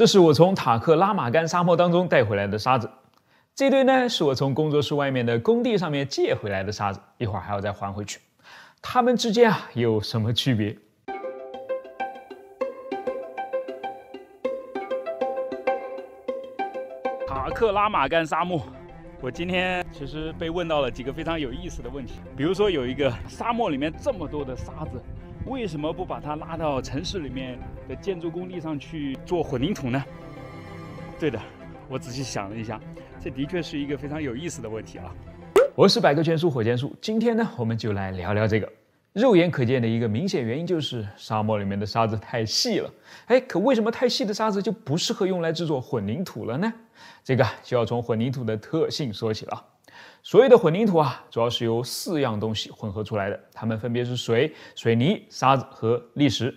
这是我从塔克拉玛干沙漠当中带回来的沙子，这堆呢是我从工作室外面的工地上面借回来的沙子，一会儿还要再还回去。它们之间啊有什么区别？塔克拉玛干沙漠，我今天其实被问到了几个非常有意思的问题，比如说有一个沙漠里面这么多的沙子。为什么不把它拉到城市里面的建筑工地上去做混凝土呢？对的，我仔细想了一下，这的确是一个非常有意思的问题啊！我是百科全书火箭叔，今天呢，我们就来聊聊这个。肉眼可见的一个明显原因就是，沙漠里面的沙子太细了。哎，可为什么太细的沙子就不适合用来制作混凝土了呢？这个就要从混凝土的特性说起了。所谓的混凝土啊，主要是由四样东西混合出来的，它们分别是水、水泥、沙子和砾石，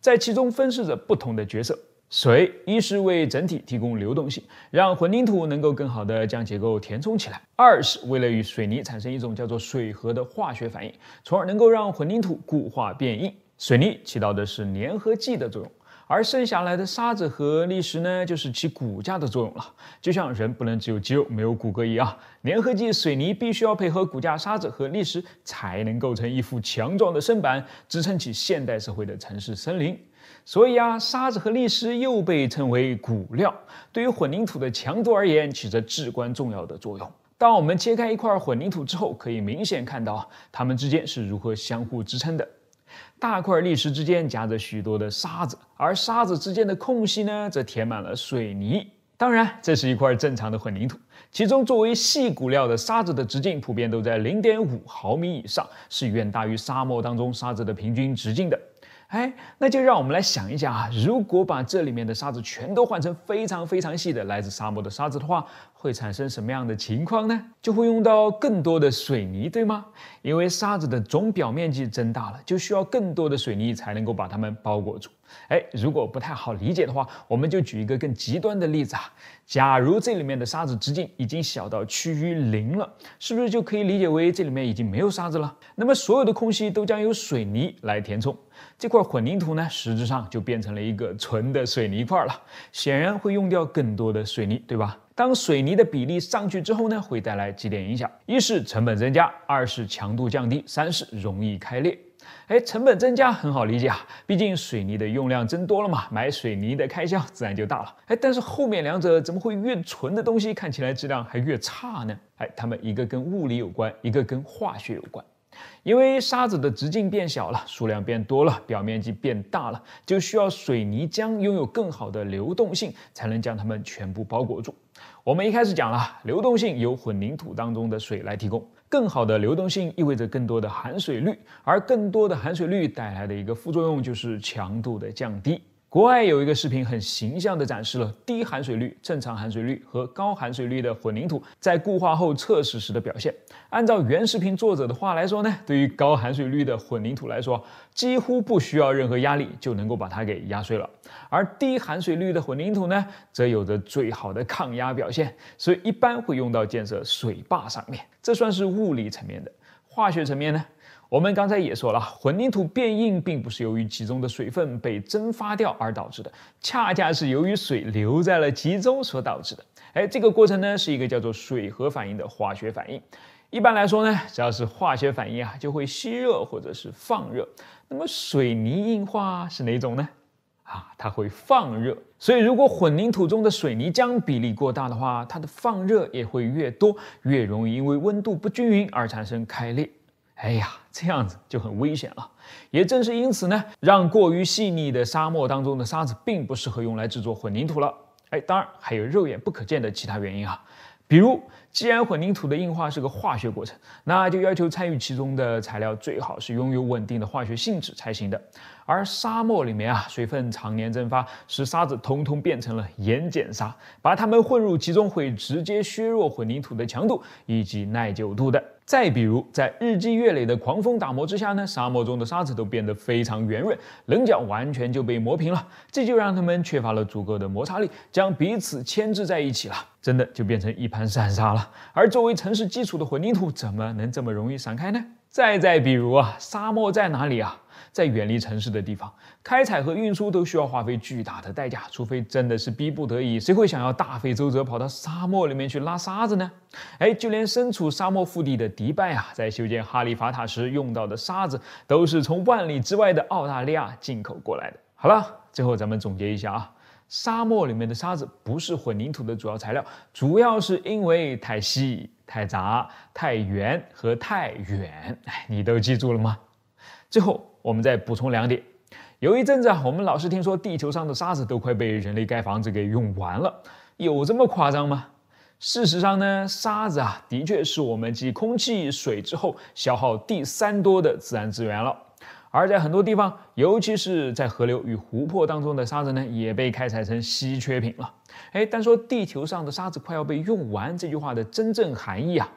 在其中分饰着不同的角色。水一是为整体提供流动性，让混凝土能够更好的将结构填充起来；二是为了与水泥产生一种叫做水合的化学反应，从而能够让混凝土固化变硬。水泥起到的是粘合剂的作用。而剩下来的沙子和砾石呢，就是起骨架的作用了。就像人不能只有肌肉没有骨骼一样，粘合剂水泥必须要配合骨架沙子和砾石，才能构成一副强壮的身板，支撑起现代社会的城市森林。所以啊，沙子和砾石又被称为骨料，对于混凝土的强度而言，起着至关重要的作用。当我们切开一块混凝土之后，可以明显看到它们之间是如何相互支撑的。大块砾石之间夹着许多的沙子，而沙子之间的空隙呢，则填满了水泥。当然，这是一块正常的混凝土，其中作为细骨料的沙子的直径普遍都在零点五毫米以上，是远大于沙漠当中沙子的平均直径的。哎，那就让我们来想一想啊。如果把这里面的沙子全都换成非常非常细的来自沙漠的沙子的话，会产生什么样的情况呢？就会用到更多的水泥，对吗？因为沙子的总表面积增大了，就需要更多的水泥才能够把它们包裹住。哎，如果不太好理解的话，我们就举一个更极端的例子啊。假如这里面的沙子直径已经小到趋于零了，是不是就可以理解为这里面已经没有沙子了？那么所有的空隙都将由水泥来填充。这块混凝土呢，实质上就变成了一个纯的水泥块了，显然会用掉更多的水泥，对吧？当水泥的比例上去之后呢，会带来几点影响：一是成本增加，二是强度降低，三是容易开裂。哎，成本增加很好理解啊，毕竟水泥的用量增多了嘛，买水泥的开销自然就大了。哎，但是后面两者怎么会越纯的东西看起来质量还越差呢？哎，他们一个跟物理有关，一个跟化学有关。因为沙子的直径变小了，数量变多了，表面积变大了，就需要水泥浆拥有更好的流动性，才能将它们全部包裹住。我们一开始讲了，流动性由混凝土当中的水来提供。更好的流动性意味着更多的含水率，而更多的含水率带来的一个副作用就是强度的降低。国外有一个视频很形象的展示了低含水率、正常含水率和高含水率的混凝土在固化后测试时的表现。按照原视频作者的话来说呢，对于高含水率的混凝土来说，几乎不需要任何压力就能够把它给压碎了；而低含水率的混凝土呢，则有着最好的抗压表现，所以一般会用到建设水坝上面。这算是物理层面的。化学层面呢？我们刚才也说了，混凝土变硬并不是由于其中的水分被蒸发掉而导致的，恰恰是由于水留在了集中所导致的。哎，这个过程呢是一个叫做水合反应的化学反应。一般来说呢，只要是化学反应啊，就会吸热或者是放热。那么水泥硬化是哪种呢？啊，它会放热。所以如果混凝土中的水泥浆比例过大的话，它的放热也会越多，越容易因为温度不均匀而产生开裂。哎呀，这样子就很危险了。也正是因此呢，让过于细腻的沙漠当中的沙子并不适合用来制作混凝土了。哎，当然还有肉眼不可见的其他原因啊，比如，既然混凝土的硬化是个化学过程，那就要求参与其中的材料最好是拥有稳定的化学性质才行的。而沙漠里面啊，水分常年蒸发，使沙子通通变成了盐碱沙，把它们混入其中，会直接削弱混凝土的强度以及耐久度的。再比如，在日积月累的狂风打磨之下呢，沙漠中的沙子都变得非常圆润，棱角完全就被磨平了，这就让他们缺乏了足够的摩擦力，将彼此牵制在一起了，真的就变成一盘散沙了。而作为城市基础的混凝土，怎么能这么容易散开呢？再再比如啊，沙漠在哪里啊？在远离城市的地方，开采和运输都需要花费巨大的代价，除非真的是逼不得已，谁会想要大费周折跑到沙漠里面去拉沙子呢？哎，就连身处沙漠腹地的迪拜啊，在修建哈利法塔时用到的沙子，都是从万里之外的澳大利亚进口过来的。好了，最后咱们总结一下啊，沙漠里面的沙子不是混凝土的主要材料，主要是因为太稀、太杂、太圆和太远。哎，你都记住了吗？最后，我们再补充两点。有一阵子，啊，我们老是听说地球上的沙子都快被人类盖房子给用完了，有这么夸张吗？事实上呢，沙子啊，的确是我们继空气、水之后消耗第三多的自然资源了。而在很多地方，尤其是在河流与湖泊当中的沙子呢，也被开采成稀缺品了。哎，单说地球上的沙子快要被用完这句话的真正含义啊，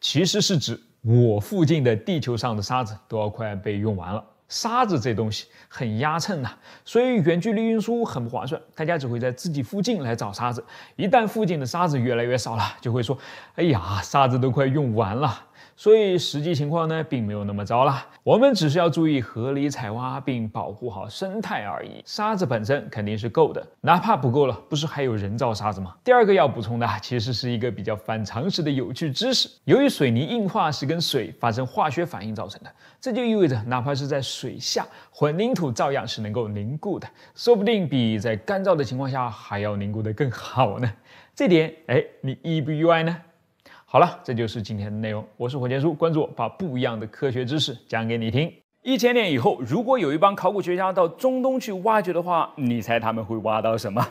其实是指。我附近的地球上的沙子都要快被用完了。沙子这东西很压秤啊，所以远距离运输很不划算。大家只会在自己附近来找沙子。一旦附近的沙子越来越少了，就会说：“哎呀，沙子都快用完了。”所以实际情况呢，并没有那么糟啦。我们只是要注意合理采挖，并保护好生态而已。沙子本身肯定是够的，哪怕不够了，不是还有人造沙子吗？第二个要补充的，其实是一个比较反常识的有趣知识。由于水泥硬化是跟水发生化学反应造成的，这就意味着，哪怕是在水下，混凝土照样是能够凝固的。说不定比在干燥的情况下还要凝固的更好呢。这点，哎，你意不意外呢？好了，这就是今天的内容。我是火箭叔，关注我，把不一样的科学知识讲给你听。一千年以后，如果有一帮考古学家到中东去挖掘的话，你猜他们会挖到什么？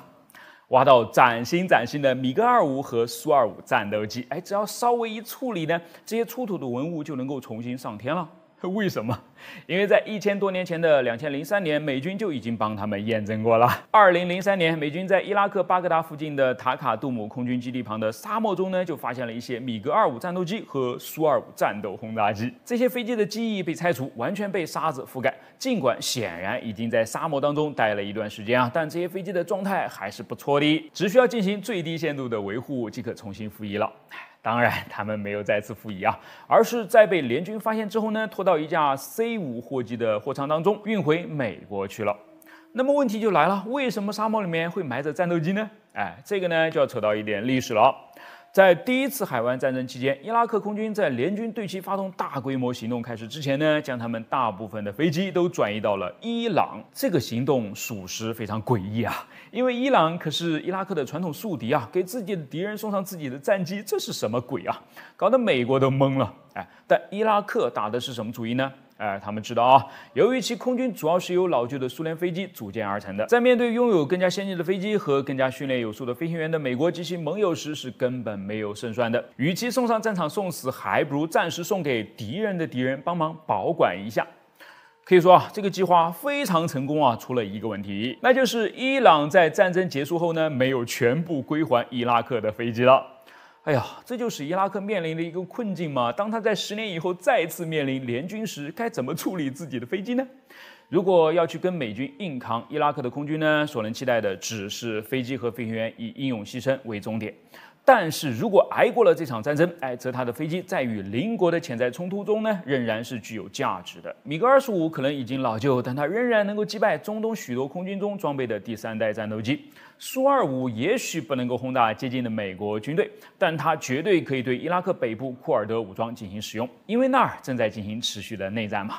挖到崭新崭新的米格二五和苏二五战斗机。哎，只要稍微一处理呢，这些出土的文物就能够重新上天了。为什么？因为在一千多年前的两千零三年，美军就已经帮他们验证过了。二零零三年，美军在伊拉克巴格达附近的塔卡杜姆空军基地旁的沙漠中呢，就发现了一些米格二五战斗机和苏二五战斗轰炸机。这些飞机的机翼被拆除，完全被沙子覆盖。尽管显然已经在沙漠当中待了一段时间啊，但这些飞机的状态还是不错的，只需要进行最低限度的维护即可重新服役了。当然，他们没有再次复役啊，而是在被联军发现之后呢，拖到一架 C 五货机的货舱当中，运回美国去了。那么问题就来了，为什么沙漠里面会埋着战斗机呢？哎，这个呢就要扯到一点历史了。在第一次海湾战争期间，伊拉克空军在联军对其发动大规模行动开始之前呢，将他们大部分的飞机都转移到了伊朗。这个行动属实非常诡异啊！因为伊朗可是伊拉克的传统宿敌啊，给自己的敌人送上自己的战机，这是什么鬼啊？搞得美国都懵了。哎，但伊拉克打的是什么主意呢？哎，他们知道啊，由于其空军主要是由老旧的苏联飞机组建而成的，在面对拥有更加先进的飞机和更加训练有素的飞行员的美国及其盟友时，是根本没有胜算的。与其送上战场送死，还不如暂时送给敌人的敌人帮忙保管一下。可以说啊，这个计划非常成功啊，出了一个问题，那就是伊朗在战争结束后呢，没有全部归还伊拉克的飞机了。哎呀，这就是伊拉克面临的一个困境嘛。当他在十年以后再次面临联军时，该怎么处理自己的飞机呢？如果要去跟美军硬扛伊拉克的空军呢，所能期待的只是飞机和飞行员以英勇牺牲为终点。但是如果挨过了这场战争，哎，则他的飞机在与邻国的潜在冲突中呢，仍然是具有价值的。米格二十五可能已经老旧，但它仍然能够击败中东许多空军中装备的第三代战斗机。苏二五也许不能够轰炸接近的美国军队，但它绝对可以对伊拉克北部库尔德武装进行使用，因为那儿正在进行持续的内战嘛。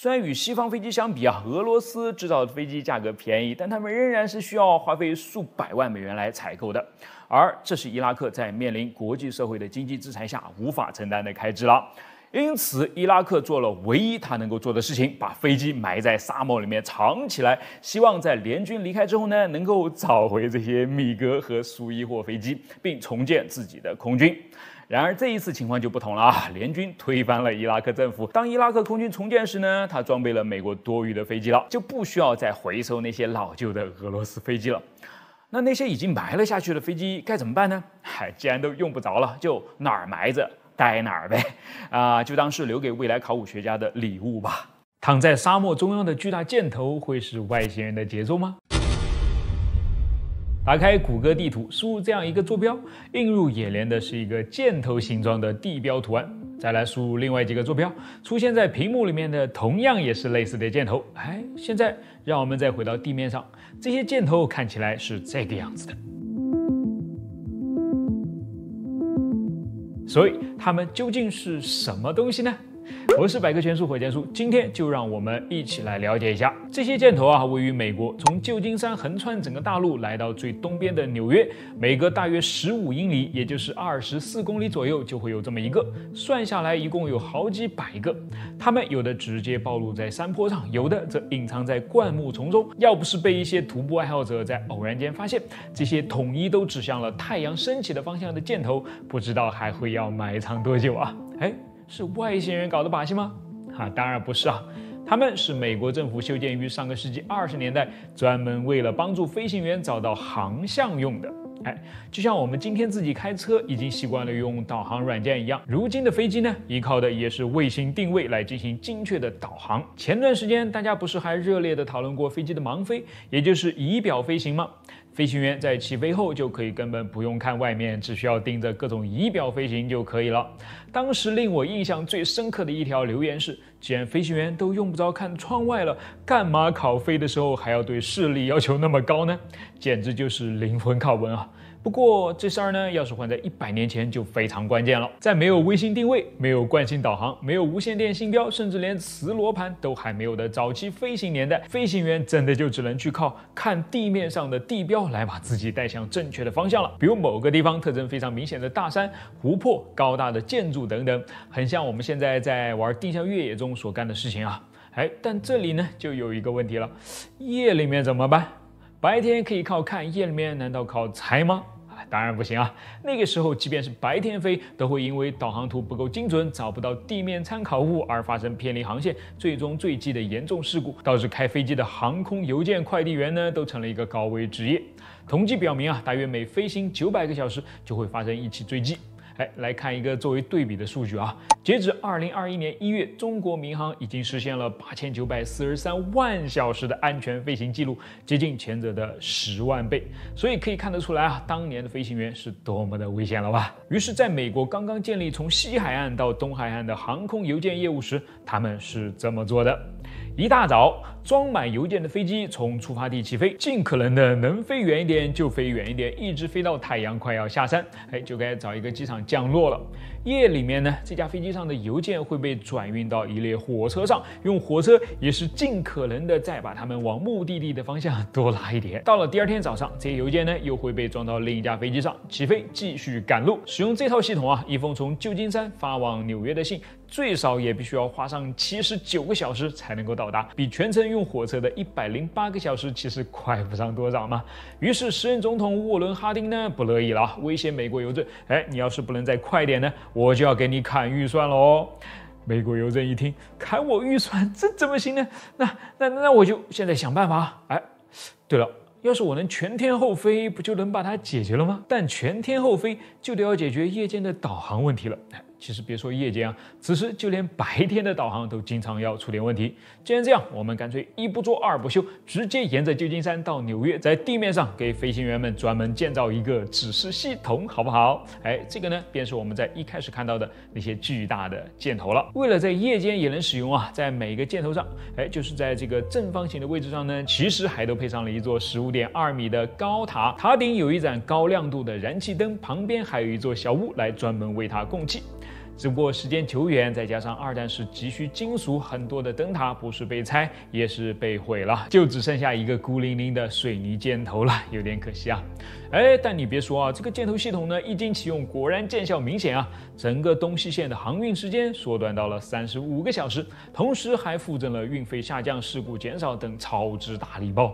虽然与西方飞机相比啊，俄罗斯制造的飞机价格便宜，但他们仍然是需要花费数百万美元来采购的，而这是伊拉克在面临国际社会的经济制裁下无法承担的开支了。因此，伊拉克做了唯一他能够做的事情，把飞机埋在沙漠里面藏起来，希望在联军离开之后呢，能够找回这些米格和苏伊霍飞机，并重建自己的空军。然而这一次情况就不同了啊！联军推翻了伊拉克政府，当伊拉克空军重建时呢，他装备了美国多余的飞机了，就不需要再回收那些老旧的俄罗斯飞机了。那那些已经埋了下去的飞机该怎么办呢？嗨，既然都用不着了，就哪儿埋着。待哪儿呗？啊，就当是留给未来考古学家的礼物吧。躺在沙漠中央的巨大箭头，会是外星人的杰作吗？打开谷歌地图，输入这样一个坐标，映入眼帘的是一个箭头形状的地标图案。再来输入另外几个坐标，出现在屏幕里面的同样也是类似的箭头。哎，现在让我们再回到地面上，这些箭头看起来是这个样子的。所以，它们究竟是什么东西呢？我是百科全书火箭叔，今天就让我们一起来了解一下这些箭头啊，位于美国，从旧金山横穿整个大陆，来到最东边的纽约，每隔大约十五英里，也就是二十四公里左右，就会有这么一个，算下来一共有好几百个。它们有的直接暴露在山坡上，有的则隐藏在灌木丛中。要不是被一些徒步爱好者在偶然间发现，这些统一都指向了太阳升起的方向的箭头，不知道还会要埋藏多久啊？哎。是外星人搞的把戏吗？哈，当然不是啊，他们是美国政府修建于上个世纪二十年代，专门为了帮助飞行员找到航向用的。哎，就像我们今天自己开车已经习惯了用导航软件一样，如今的飞机呢，依靠的也是卫星定位来进行精确的导航。前段时间大家不是还热烈的讨论过飞机的盲飞，也就是仪表飞行吗？飞行员在起飞后就可以根本不用看外面，只需要盯着各种仪表飞行就可以了。当时令我印象最深刻的一条留言是：“既然飞行员都用不着看窗外了，干嘛考飞的时候还要对视力要求那么高呢？简直就是灵魂拷问啊！”不过这事儿呢，要是换在一百年前就非常关键了。在没有卫星定位、没有惯性导航、没有无线电信标，甚至连磁罗盘都还没有的早期飞行年代，飞行员真的就只能去靠看地面上的地标来把自己带向正确的方向了，比如某个地方特征非常明显的大山、湖泊、高大的建筑等等，很像我们现在在玩定向越野中所干的事情啊。哎，但这里呢就有一个问题了，夜里面怎么办？白天可以靠看，夜里面难道靠猜吗？啊，当然不行啊！那个时候，即便是白天飞，都会因为导航图不够精准，找不到地面参考物而发生偏离航线，最终坠机的严重事故，导致开飞机的航空邮件快递员呢，都成了一个高危职业。统计表明啊，大约每飞行九百个小时，就会发生一起坠机。来，来看一个作为对比的数据啊。截止二零二一年一月，中国民航已经实现了八千九百四十三万小时的安全飞行记录，接近前者的十万倍。所以可以看得出来啊，当年的飞行员是多么的危险了吧？于是，在美国刚刚建立从西海岸到东海岸的航空邮件业务时，他们是这么做的：一大早。装满邮件的飞机从出发地起飞，尽可能的能飞远一点就飞远一点，一直飞到太阳快要下山，哎，就该找一个机场降落了。夜里面呢，这架飞机上的邮件会被转运到一列火车上，用火车也是尽可能的再把它们往目的地的方向多拉一点。到了第二天早上，这些邮件呢又会被装到另一架飞机上起飞，继续赶路。使用这套系统啊，一封从旧金山发往纽约的信，最少也必须要花上七十九个小时才能够到达，比全程用。用火车的一百零八个小时，其实快不上多少嘛。于是时任总统沃伦哈丁呢不乐意了啊，威胁美国邮政：哎，你要是不能再快点呢，我就要给你砍预算喽。”美国邮政一听，砍我预算，这怎么行呢？那那那我就现在想办法哎，对了，要是我能全天候飞，不就能把它解决了吗？但全天候飞就得要解决夜间的导航问题了。其实别说夜间啊，此时就连白天的导航都经常要出点问题。既然这样，我们干脆一不做二不休，直接沿着旧金山到纽约，在地面上给飞行员们专门建造一个指示系统，好不好？哎，这个呢，便是我们在一开始看到的那些巨大的箭头了。为了在夜间也能使用啊，在每个箭头上，哎，就是在这个正方形的位置上呢，其实还都配上了一座十五点二米的高塔，塔顶有一盏高亮度的燃气灯，旁边还有一座小屋来专门为它供气。只不过时间久远，再加上二战时急需金属很多的灯塔不是被拆，也是被毁了，就只剩下一个孤零零的水泥箭头了，有点可惜啊。哎，但你别说啊，这个箭头系统呢，一经启用，果然见效明显啊，整个东西线的航运时间缩短到了三十五个小时，同时还附赠了运费下降、事故减少等超值大礼包。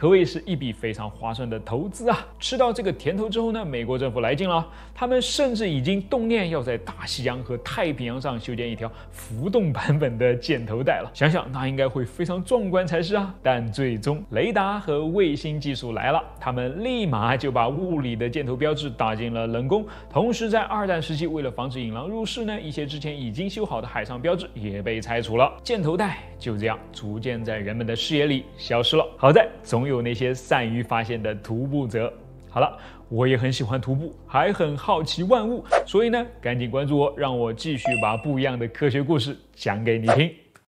可谓是一笔非常划算的投资啊！吃到这个甜头之后呢，美国政府来劲了，他们甚至已经动念要在大西洋和太平洋上修建一条浮动版本的箭头带了。想想那应该会非常壮观才是啊！但最终雷达和卫星技术来了，他们立马就把物理的箭头标志打进了冷宫。同时，在二战时期，为了防止引狼入室呢，一些之前已经修好的海上标志也被拆除了。箭头带就这样逐渐在人们的视野里消失了。好在总有那些善于发现的徒步者。好了，我也很喜欢徒步，还很好奇万物，所以呢，赶紧关注我，让我继续把不一样的科学故事讲给你听。